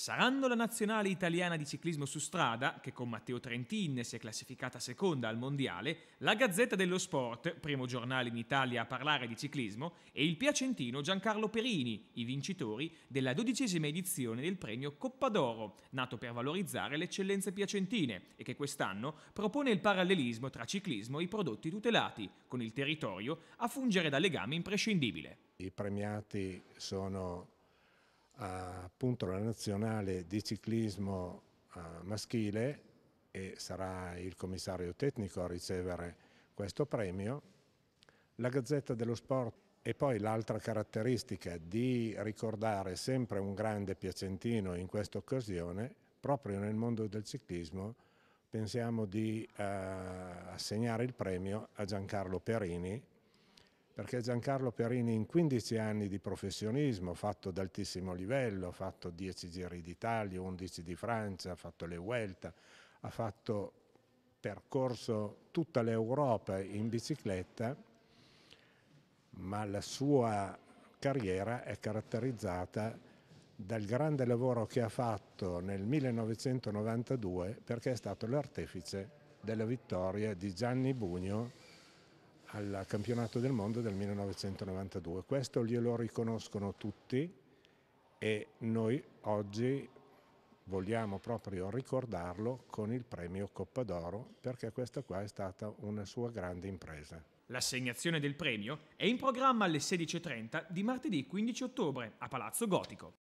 Saranno la nazionale italiana di ciclismo su strada, che con Matteo Trentin si è classificata seconda al mondiale, la Gazzetta dello Sport, primo giornale in Italia a parlare di ciclismo, e il piacentino Giancarlo Perini, i vincitori della dodicesima edizione del premio Coppa d'Oro, nato per valorizzare le eccellenze piacentine e che quest'anno propone il parallelismo tra ciclismo e i prodotti tutelati, con il territorio a fungere da legame imprescindibile. I premiati sono appunto la nazionale di ciclismo eh, maschile e sarà il commissario tecnico a ricevere questo premio, la Gazzetta dello Sport e poi l'altra caratteristica di ricordare sempre un grande piacentino in questa occasione, proprio nel mondo del ciclismo, pensiamo di eh, assegnare il premio a Giancarlo Perini, perché Giancarlo Perini in 15 anni di professionismo, fatto d'altissimo livello, ha fatto 10 giri d'Italia, 11 di Francia, ha fatto le Vuelta, ha fatto percorso tutta l'Europa in bicicletta, ma la sua carriera è caratterizzata dal grande lavoro che ha fatto nel 1992 perché è stato l'artefice della vittoria di Gianni Bugno al campionato del mondo del 1992. Questo glielo riconoscono tutti e noi oggi vogliamo proprio ricordarlo con il premio Coppa d'Oro perché questa qua è stata una sua grande impresa. L'assegnazione del premio è in programma alle 16.30 di martedì 15 ottobre a Palazzo Gotico.